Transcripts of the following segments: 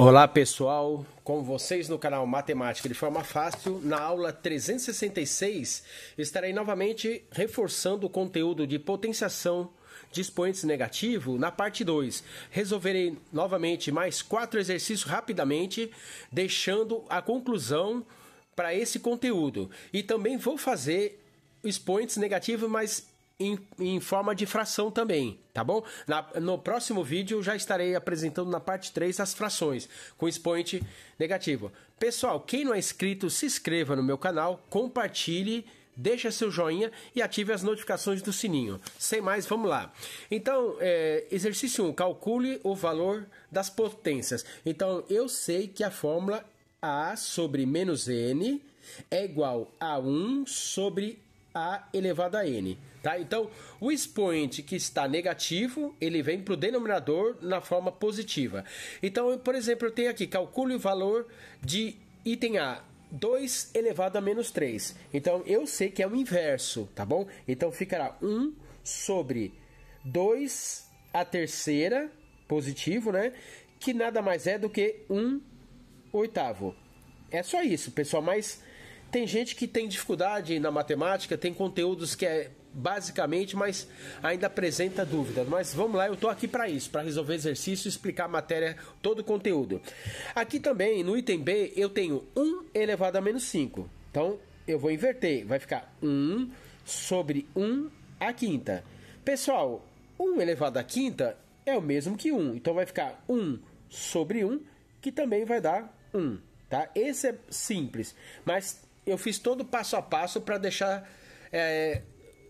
Olá pessoal, com vocês no canal Matemática de Forma Fácil, na aula 366 estarei novamente reforçando o conteúdo de potenciação de expoentes negativo na parte 2. Resolverei novamente mais quatro exercícios rapidamente, deixando a conclusão para esse conteúdo. E também vou fazer expoentes negativos, mas em, em forma de fração também, tá bom? Na, no próximo vídeo já estarei apresentando na parte 3 as frações com expoente negativo. Pessoal, quem não é inscrito, se inscreva no meu canal, compartilhe, deixa seu joinha e ative as notificações do sininho. Sem mais, vamos lá. Então, é, exercício 1, calcule o valor das potências. Então, eu sei que a fórmula A sobre menos N é igual a 1 sobre a elevado a n, tá? Então, o expoente que está negativo, ele vem para o denominador na forma positiva. Então, por exemplo, eu tenho aqui, calcule o valor de item A, 2 elevado a menos 3. Então, eu sei que é o inverso, tá bom? Então, ficará 1 sobre 2 a terceira, positivo, né? Que nada mais é do que 1 oitavo. É só isso, pessoal, mas tem gente que tem dificuldade na matemática, tem conteúdos que é basicamente, mas ainda apresenta dúvida. Mas vamos lá, eu estou aqui para isso, para resolver exercício, explicar a matéria, todo o conteúdo. Aqui também, no item B, eu tenho 1 elevado a menos 5. Então, eu vou inverter, vai ficar 1 sobre 1 a quinta. Pessoal, 1 elevado a quinta é o mesmo que 1, então vai ficar 1 sobre 1, que também vai dar 1. Tá? Esse é simples, mas eu fiz todo o passo a passo para deixar é,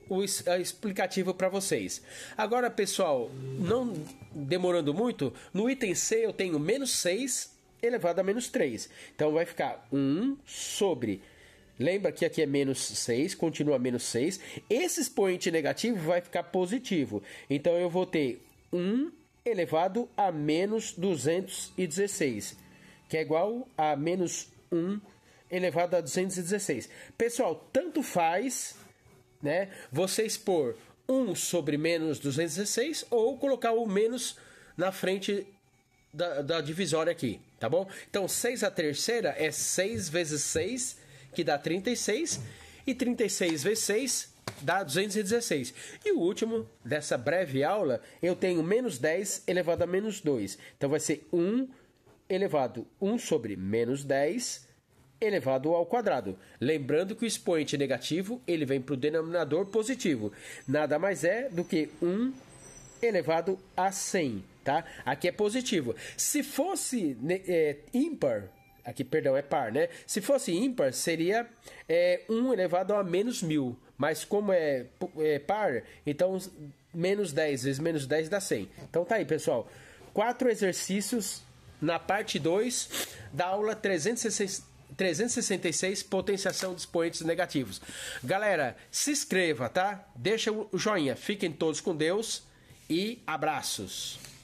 o é, explicativo para vocês. Agora, pessoal, não demorando muito, no item C eu tenho menos 6 elevado a menos 3. Então vai ficar 1 sobre. Lembra que aqui é menos 6, continua menos 6. Esse expoente negativo vai ficar positivo. Então eu vou ter 1 elevado a menos 216, que é igual a menos 1 elevado a 216. Pessoal, tanto faz, né? Você expor 1 sobre menos 216 ou colocar o menos na frente da, da divisória aqui, tá bom? Então, 6 a terceira é 6 vezes 6, que dá 36, e 36 vezes 6 dá 216. E o último dessa breve aula, eu tenho menos 10 elevado a menos 2. Então, vai ser 1 elevado 1 sobre menos 10 elevado ao quadrado. Lembrando que o expoente negativo ele vem para o denominador positivo. Nada mais é do que 1 elevado a 100, tá? Aqui é positivo. Se fosse é, ímpar, aqui, perdão, é par, né? Se fosse ímpar, seria é, 1 elevado a menos 1.000. Mas como é, é par, então menos 10 vezes menos 10 dá 100. Então tá aí, pessoal. Quatro exercícios na parte 2 da aula 360, 366 potenciação de expoentes negativos. Galera, se inscreva, tá? Deixa o joinha. Fiquem todos com Deus e abraços.